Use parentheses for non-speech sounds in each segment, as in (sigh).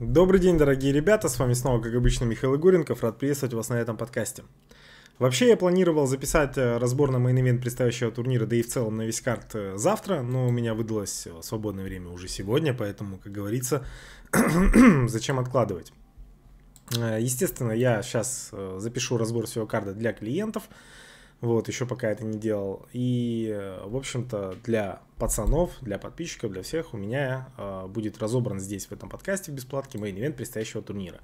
Добрый день, дорогие ребята, с вами снова, как обычно, Михаил Игоренков, рад приветствовать вас на этом подкасте. Вообще, я планировал записать э, разбор на мейн-ивент предстоящего турнира, да и в целом на весь карт э, завтра, но у меня выдалось э, свободное время уже сегодня, поэтому, как говорится, (clears throat) зачем откладывать. Естественно, я сейчас запишу разбор всего карда для клиентов – вот, еще пока это не делал. И, э, в общем-то, для пацанов, для подписчиков, для всех у меня э, будет разобран здесь, в этом подкасте в бесплатке, мейн-ивент предстоящего турнира.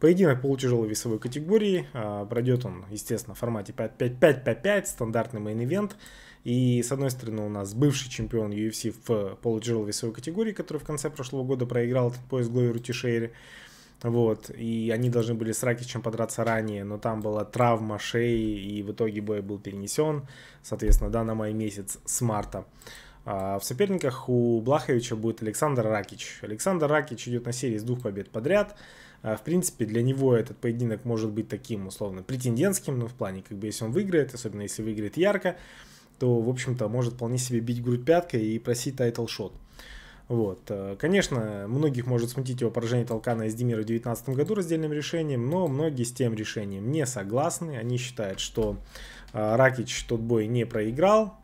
Поединок полутяжелой весовой категории. Э, пройдет он, естественно, в формате 5-5-5-5, стандартный мейн-ивент. И, с одной стороны, у нас бывший чемпион UFC в полутяжелой весовой категории, который в конце прошлого года проиграл этот пояс Гловеру Тишейре. Вот, и они должны были с Ракичем подраться ранее, но там была травма шеи, и в итоге бой был перенесен, соответственно, да, на май месяц с марта. А в соперниках у Блаховича будет Александр Ракич. Александр Ракич идет на серии с двух побед подряд. А, в принципе, для него этот поединок может быть таким, условно, претендентским, но ну, в плане, как бы, если он выиграет, особенно если выиграет ярко, то, в общем-то, может вполне себе бить грудь пяткой и просить тайтл-шот. Вот. Э, конечно, многих может смутить его поражение Толкана из Демира в 2019 году раздельным решением, но многие с тем решением не согласны. Они считают, что э, Ракич тот бой не проиграл,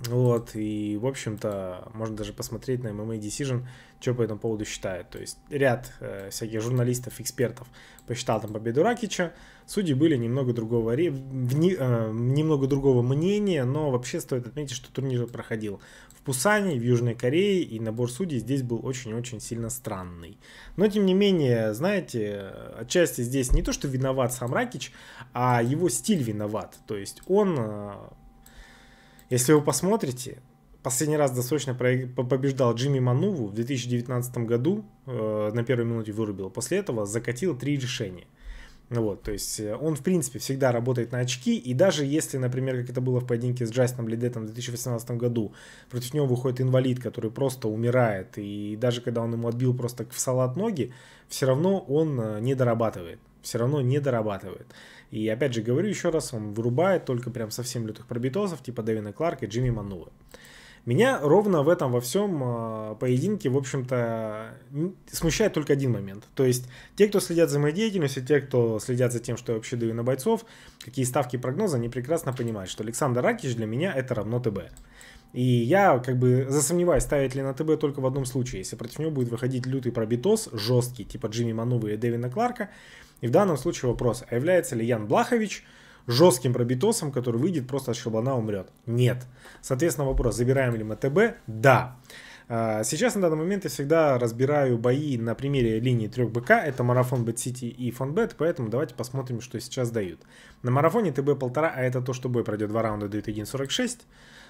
вот, и, в общем-то, можно даже посмотреть на MMA Decision, что по этому поводу считает. То есть ряд э, всяких журналистов, экспертов посчитал там победу Ракича. Судьи были немного другого, ре... вне, э, немного другого мнения, но вообще стоит отметить, что турнир проходил в Пусане, в Южной Корее, и набор судей здесь был очень-очень сильно странный. Но, тем не менее, знаете, отчасти здесь не то, что виноват сам Ракич, а его стиль виноват. То есть он... Э, если вы посмотрите, последний раз досрочно побеждал Джимми Мануву в 2019 году, э, на первой минуте вырубил. После этого закатил три решения. Ну вот, то есть э, он, в принципе, всегда работает на очки, и даже если, например, как это было в поединке с Джастином Лидетом в 2018 году, против него выходит инвалид, который просто умирает, и даже когда он ему отбил просто в салат ноги, все равно он э, не дорабатывает все равно не дорабатывает. И опять же говорю еще раз, он вырубает только прям совсем лютых пробитозов типа Дэвина Кларка и Джимми Манулы. Меня ровно в этом во всем а, поединке, в общем-то, смущает только один момент. То есть те, кто следят за моей деятельностью, те, кто следят за тем, что я вообще даю на бойцов, какие ставки прогнозы они прекрасно понимают, что Александр Ракич для меня это равно ТБ. И я как бы засомневаюсь, ставить ли на ТБ только в одном случае, если против него будет выходить лютый пробитос, жесткий, типа Джимми Манувы и Дэвина Кларка, и в данном случае вопрос, а является ли Ян Блахович жестким пробитосом, который выйдет просто от щелбана умрет? Нет. Соответственно, вопрос, забираем ли мы ТБ? Да. А, сейчас на данный момент я всегда разбираю бои на примере линии 3 БК. Это марафон Бэтсити сити и Фонбет, поэтому давайте посмотрим, что сейчас дают. На марафоне тб полтора, а это то, что бой пройдет 2 раунда, дают 1.46.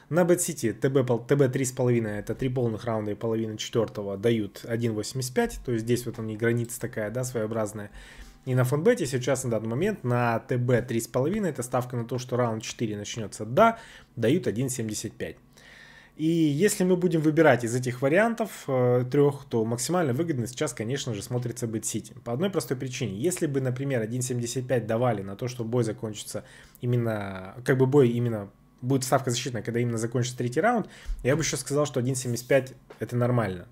На Бет-Сити ТБ, ТБ-3,5, это 3 полных раунда и половина четвертого, дают 1.85. То есть здесь вот у них граница такая, да, своеобразная. И на фонбете сейчас на данный момент на ТБ 3,5, это ставка на то, что раунд 4 начнется да, дают 1,75. И если мы будем выбирать из этих вариантов э, трех, то максимально выгодно сейчас, конечно же, смотрится быть Сити. По одной простой причине. Если бы, например, 1.75 давали на то, что бой закончится именно, как бы бой именно будет ставка защитная, когда именно закончится третий раунд, я бы еще сказал, что 1.75 это нормально.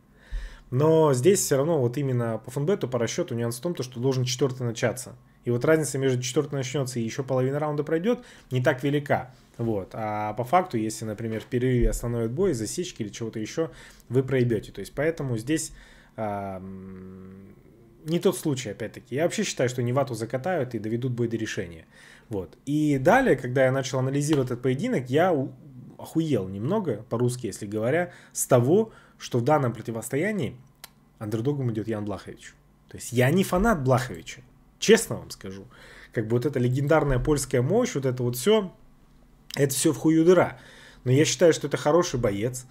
Но здесь все равно вот именно по фанбету, по расчету нюанс в том, что должен четвертый начаться. И вот разница между четвертый начнется и еще половина раунда пройдет не так велика. Вот. А по факту, если, например, в перерыве остановят бой, засечки или чего-то еще, вы пройдете. То есть поэтому здесь не тот случай, опять-таки. Я вообще считаю, что Невату закатают и доведут бой до решения. Вот. И далее, когда я начал анализировать этот поединок, я охуел немного, по-русски, если говоря, с того, что в данном противостоянии андердогом идет Ян Блахович. То есть я не фанат Блаховича, честно вам скажу. Как бы вот эта легендарная польская мощь, вот это вот все, это все в хую дыра. Но я считаю, что это хороший боец,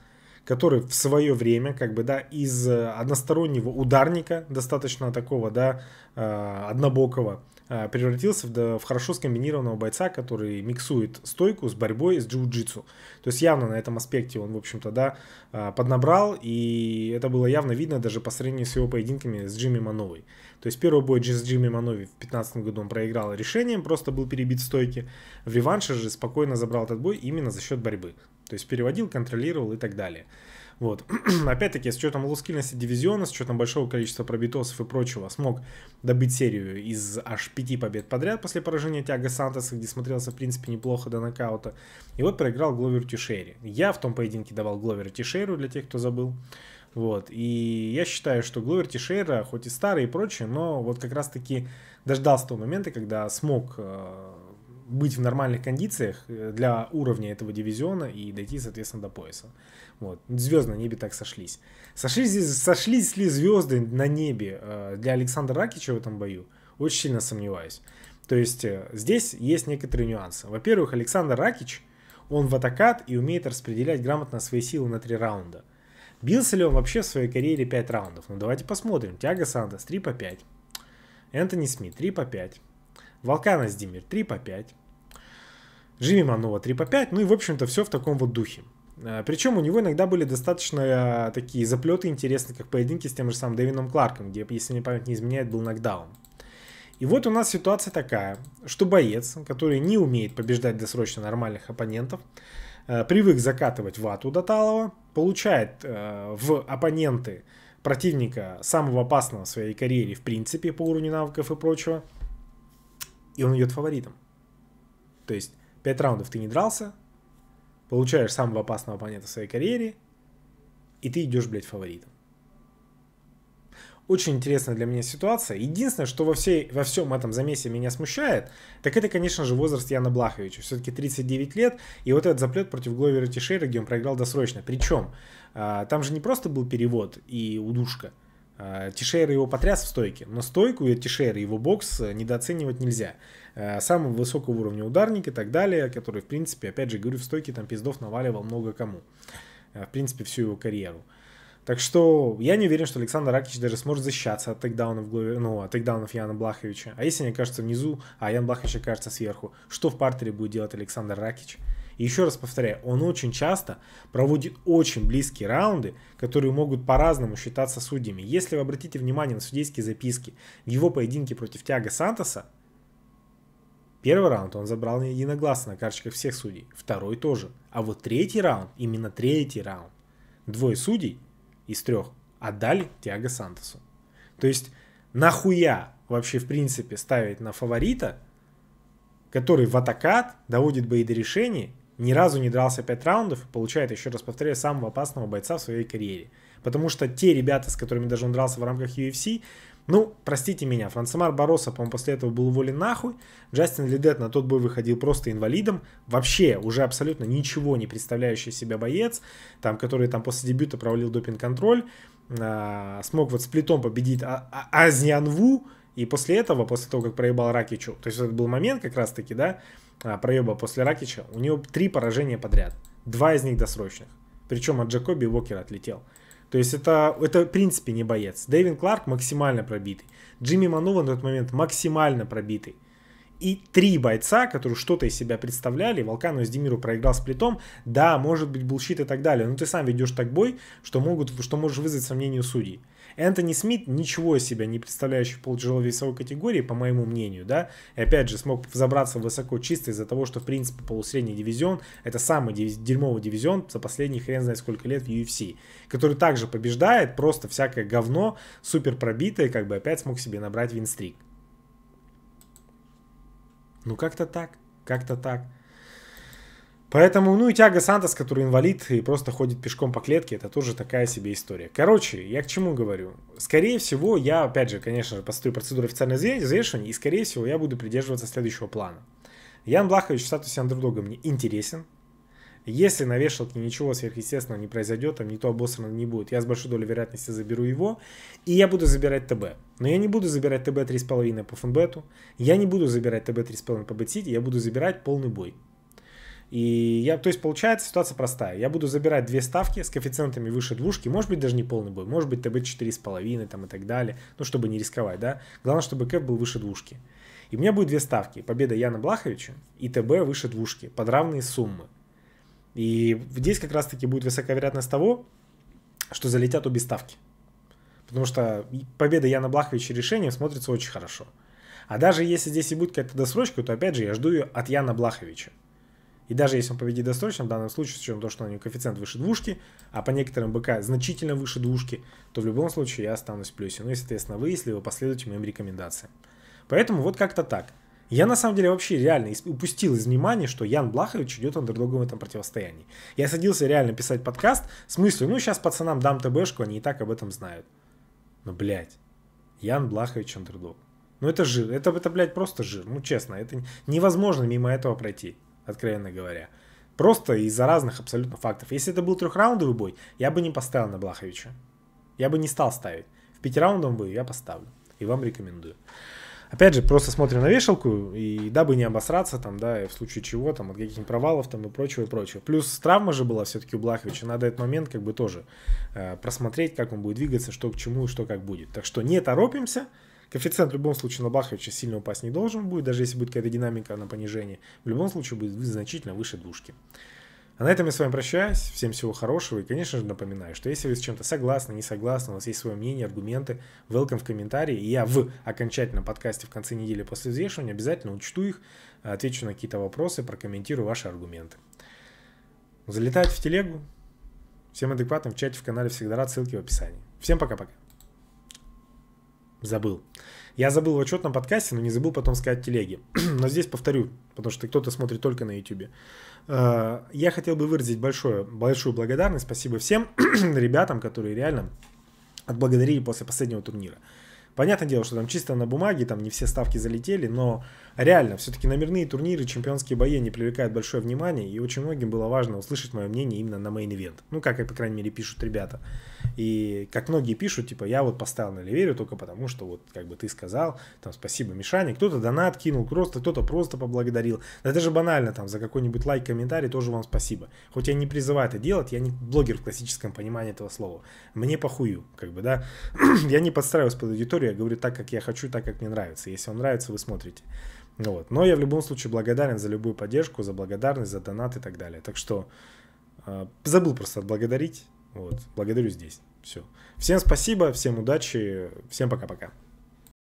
который в свое время, как бы, да, из э, одностороннего ударника, достаточно такого, да, э, однобокого, Э, превратился в, в хорошо скомбинированного бойца, который миксует стойку с борьбой с джиу-джитсу. То есть явно на этом аспекте он, в общем-то, да, э, поднабрал, и это было явно видно даже по сравнению с его поединками с Джимми Мановой. То есть первый бой с Джимми Манови в 2015 году он проиграл решением, просто был перебит стойки. В реванше же спокойно забрал этот бой именно за счет борьбы. То есть переводил, контролировал и так далее. Вот. (clears throat) Опять-таки, с учетом лоскильности дивизиона, с учетом большого количества пробитосов и прочего, смог добыть серию из аж пяти побед подряд после поражения Тиаго Сантоса, где смотрелся, в принципе, неплохо до нокаута. И вот проиграл Гловер Тишери. Я в том поединке давал Гловер Тишеру, для тех, кто забыл. Вот. И я считаю, что Гловер Тишера, хоть и старый и прочее, но вот как раз-таки дождался того момента, когда смог э, быть в нормальных кондициях э, для уровня этого дивизиона и дойти, соответственно, до пояса. Вот. Звезды на небе так сошлись. Сошлись, сошлись ли звезды на небе э, для Александра Ракича в этом бою? Очень сильно сомневаюсь. То есть э, здесь есть некоторые нюансы. Во-первых, Александр Ракич, он в атакат и умеет распределять грамотно свои силы на три раунда. Бился ли он вообще в своей карьере 5 раундов? Ну давайте посмотрим. Тяга Сандос 3 по 5. Энтони Смит 3 по 5. Волкана с Димир 3 по 5. Живи Манова 3 по 5. Ну и, в общем-то, все в таком вот духе. Э, Причем у него иногда были достаточно э, такие заплеты интересные, как поединки с тем же самым Дэвином Кларком, где, если мне память не изменяет, был нокдаун. И вот у нас ситуация такая, что боец, который не умеет побеждать досрочно нормальных оппонентов, э, привык закатывать вату Даталова, получает в оппоненты противника самого опасного в своей карьере, в принципе, по уровню навыков и прочего – и он идет фаворитом. То есть 5 раундов ты не дрался, получаешь самого опасного оппонента в своей карьере, и ты идешь, блядь, фаворитом. Очень интересная для меня ситуация. Единственное, что во, всей, во всем этом замесе меня смущает, так это, конечно же, возраст Яна Блаховича. Все-таки 39 лет, и вот этот заплет против Гловера Тишера, где он проиграл досрочно. Причем, а, там же не просто был перевод и удушка – а, Тишейр его потряс в стойке, но стойку и Тишейр, его бокс э, недооценивать нельзя. Э, самого высокого уровня ударник и так далее, который, в принципе, опять же говорю, в стойке там пиздов наваливал много кому. Э, в принципе, всю его карьеру. Так что я не уверен, что Александр Ракич даже сможет защищаться от тейкдаунов, ну, от тейкдаунов Яна Блаховича. А если они окажутся внизу, а Ян Блахович окажется сверху, что в партере будет делать Александр Ракич? И еще раз повторяю, он очень часто проводит очень близкие раунды, которые могут по-разному считаться судьями. Если вы обратите внимание на судейские записки в его поединке против Тиаго Сантоса, Первый раунд он забрал единогласно на карточках всех судей, второй тоже. А вот третий раунд, именно третий раунд, двое судей из трех отдали Тиаго Сантосу. То есть нахуя вообще в принципе ставить на фаворита, который в атакат доводит бои до решения ни разу не дрался 5 раундов и получает, еще раз повторяю, самого опасного бойца в своей карьере. Потому что те ребята, с которыми даже он дрался в рамках UFC, ну, простите меня, Франсамар Бороса, по-моему, после этого был уволен нахуй. Джастин Лидет на тот бой выходил просто инвалидом. Вообще, уже абсолютно ничего не представляющий себя боец, там, который там после дебюта провалил допинг-контроль. А, смог вот с сплитом победить а- а- Азнянву. А и после этого, после того, как проебал Ракичу, то есть это был момент как раз-таки, да, а, проеба после Ракича, у него три поражения подряд. Два из них досрочных. Причем от Джакоби Уокер отлетел. То есть это, это в принципе не боец. Дэвин Кларк максимально пробитый. Джимми Манува на тот момент максимально пробитый и три бойца, которые что-то из себя представляли. Волкану из Демиру проиграл с плитом. Да, может быть, был булщит и так далее. Но ты сам ведешь так бой, что, могут, что можешь вызвать сомнение у судей. Энтони Смит ничего из себя не представляющий в полутяжелой весовой категории, по моему мнению, да, и опять же смог забраться высоко чисто из-за того, что в принципе полусредний дивизион это самый див... дерьмовый дивизион за последние хрен знает сколько лет в UFC, который также побеждает просто всякое говно, супер пробитое, как бы опять смог себе набрать винстрик. Ну, как-то так, как-то так. Поэтому, ну и Тяга Сантос, который инвалид и просто ходит пешком по клетке, это тоже такая себе история. Короче, я к чему говорю? Скорее всего, я, опять же, конечно же, постою процедуру официального взвешивания, и, скорее всего, я буду придерживаться следующего плана. Ян Блахович в статусе андердога мне интересен, если на вешалке ничего сверхъестественного не произойдет, там не то обосрано не будет, я с большой долей вероятности заберу его, и я буду забирать ТБ. Но я не буду забирать ТБ 3,5 по фанбету, я не буду забирать ТБ 3,5 по бетсити, я буду забирать полный бой. И я, то есть получается ситуация простая. Я буду забирать две ставки с коэффициентами выше двушки, может быть даже не полный бой, может быть ТБ 4,5 там и так далее, ну чтобы не рисковать, да. Главное, чтобы кэп был выше двушки. И у меня будет две ставки. Победа Яна Блаховича и ТБ выше двушки под равные суммы. И здесь как раз-таки будет высокая вероятность того, что залетят обе ставки. Потому что победа Яна Блаховича решением смотрится очень хорошо. А даже если здесь и будет какая-то досрочка, то опять же я жду ее от Яна Блаховича. И даже если он победит досрочно, в данном случае, с учетом того, что у него коэффициент выше двушки, а по некоторым БК значительно выше двушки, то в любом случае я останусь в плюсе. Ну и, соответственно, вы, если вы последуете моим рекомендациям. Поэтому вот как-то так. Я на самом деле вообще реально упустил из внимания, что Ян Блахович идет андердогом в этом противостоянии. Я садился реально писать подкаст с мыслью, ну сейчас пацанам дам ТБшку, они и так об этом знают. Но, блядь, Ян Блахович андердог. Ну это жир, это, это, блядь, просто жир, ну честно, это невозможно мимо этого пройти, откровенно говоря. Просто из-за разных абсолютно фактов. Если это был трехраундовый бой, я бы не поставил на Блаховича. Я бы не стал ставить. В пятираундовом бою я поставлю. И вам рекомендую. Опять же, просто смотрим на вешалку, и дабы не обосраться там, да, и в случае чего, там, от каких-нибудь провалов там и прочего, и прочего. Плюс травма же была все-таки у Блаховича, надо этот момент как бы тоже э, просмотреть, как он будет двигаться, что к чему и что как будет. Так что не торопимся, коэффициент в любом случае на Блаховича сильно упасть не должен будет, даже если будет какая-то динамика на понижение, в любом случае будет значительно выше двушки. А на этом я с вами прощаюсь. Всем всего хорошего. И, конечно же, напоминаю, что если вы с чем-то согласны, не согласны, у вас есть свое мнение, аргументы, welcome в комментарии. И я в окончательном подкасте в конце недели после взвешивания обязательно учту их, отвечу на какие-то вопросы, прокомментирую ваши аргументы. Залетайте в телегу. Всем адекватным в чате в канале всегда рад, ссылки в описании. Всем пока-пока. Забыл. Я забыл в отчетном подкасте, но не забыл потом сказать телеги. (clears throat) но здесь повторю, потому что кто-то смотрит только на YouTube. Э, я хотел бы выразить большое, большую благодарность. Спасибо всем (clears throat) ребятам, которые реально отблагодарили после последнего турнира. Понятное дело, что там чисто на бумаге, там не все ставки залетели, но реально, все-таки номерные турниры, чемпионские бои не привлекают большое внимание, и очень многим было важно услышать мое мнение именно на мейн-ивент. Ну, как и, по крайней мере, пишут ребята. И как многие пишут, типа, я вот поставил на Ливерию только потому, что вот как бы ты сказал, там, спасибо, Мишане. Кто-то донат кинул, просто кто-то просто поблагодарил. Да же банально там за какой-нибудь лайк, комментарий тоже вам спасибо. Хоть я не призываю это делать, я не блогер в классическом понимании этого слова. Мне похую, как бы, да. (clears throat) я не подстраиваюсь под аудиторию, я говорю так, как я хочу, так, как мне нравится. Если вам нравится, вы смотрите. Вот. Но я в любом случае благодарен за любую поддержку, за благодарность, за донат и так далее. Так что э, забыл просто отблагодарить. Вот. Благодарю здесь. Все. Всем спасибо, всем удачи, всем пока-пока.